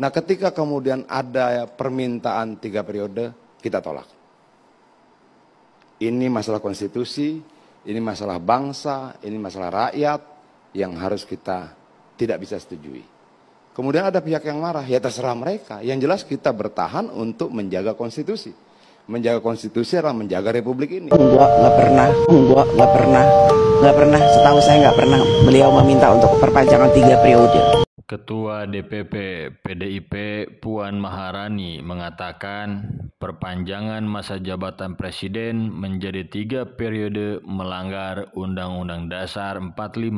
Nah ketika kemudian ada permintaan tiga periode, kita tolak. Ini masalah konstitusi, ini masalah bangsa, ini masalah rakyat yang harus kita tidak bisa setujui. Kemudian ada pihak yang marah, ya terserah mereka. Yang jelas kita bertahan untuk menjaga konstitusi. Menjaga konstitusi adalah menjaga republik ini. Enggak, enggak pernah, enggak, enggak pernah, enggak pernah. Setahu saya enggak pernah beliau meminta untuk perpanjangan tiga periode. Ketua DPP PDIP Puan Maharani mengatakan perpanjangan masa jabatan presiden menjadi tiga periode melanggar Undang-Undang Dasar 45.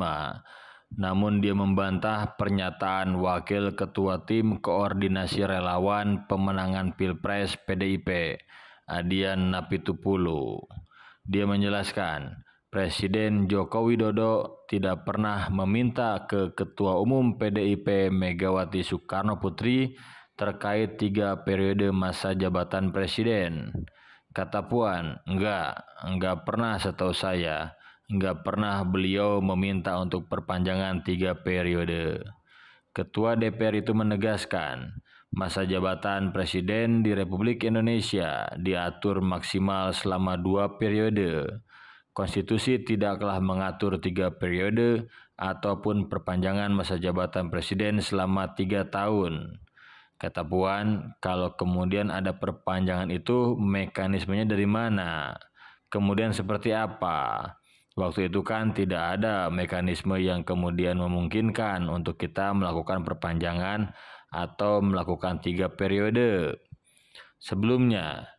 Namun dia membantah pernyataan Wakil Ketua Tim Koordinasi Relawan Pemenangan Pilpres PDIP, Adian Napitupulu. Dia menjelaskan, Presiden Joko Widodo tidak pernah meminta ke Ketua Umum PDIP Megawati Soekarno Putri terkait tiga periode masa jabatan presiden. Kata Puan, enggak, enggak pernah setahu saya, enggak pernah beliau meminta untuk perpanjangan tiga periode. Ketua DPR itu menegaskan, masa jabatan presiden di Republik Indonesia diatur maksimal selama dua periode Konstitusi tidaklah mengatur tiga periode ataupun perpanjangan masa jabatan presiden selama tiga tahun. Kata Puan, kalau kemudian ada perpanjangan itu mekanismenya dari mana? Kemudian seperti apa? Waktu itu kan tidak ada mekanisme yang kemudian memungkinkan untuk kita melakukan perpanjangan atau melakukan tiga periode. Sebelumnya,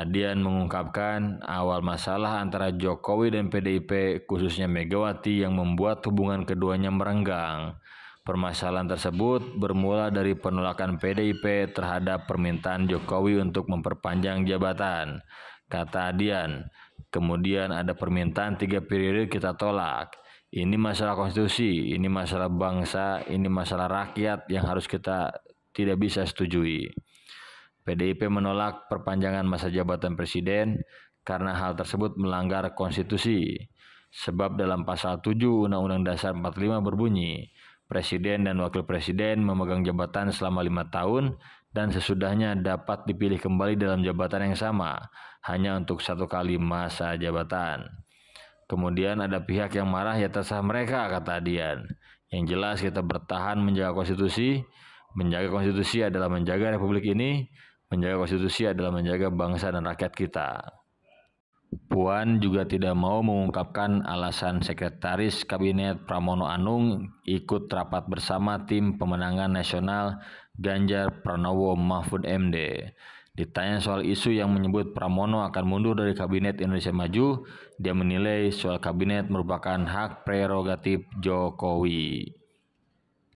Adian mengungkapkan awal masalah antara Jokowi dan PDIP khususnya Megawati yang membuat hubungan keduanya merenggang. Permasalahan tersebut bermula dari penolakan PDIP terhadap permintaan Jokowi untuk memperpanjang jabatan, kata Adian. Kemudian ada permintaan tiga periode kita tolak. Ini masalah konstitusi, ini masalah bangsa, ini masalah rakyat yang harus kita tidak bisa setujui. PDIP menolak perpanjangan masa jabatan presiden karena hal tersebut melanggar konstitusi. Sebab dalam pasal 7 Undang-Undang Dasar 45 berbunyi, Presiden dan Wakil Presiden memegang jabatan selama lima tahun dan sesudahnya dapat dipilih kembali dalam jabatan yang sama, hanya untuk satu kali masa jabatan. Kemudian ada pihak yang marah ya terserah mereka, kata Adian. Yang jelas kita bertahan menjaga konstitusi, menjaga konstitusi adalah menjaga republik ini Menjaga konstitusi adalah menjaga bangsa dan rakyat kita. Puan juga tidak mau mengungkapkan alasan sekretaris kabinet Pramono Anung ikut rapat bersama tim pemenangan nasional Ganjar Pranowo Mahfud MD. Ditanya soal isu yang menyebut Pramono akan mundur dari kabinet Indonesia Maju, dia menilai soal kabinet merupakan hak prerogatif Jokowi.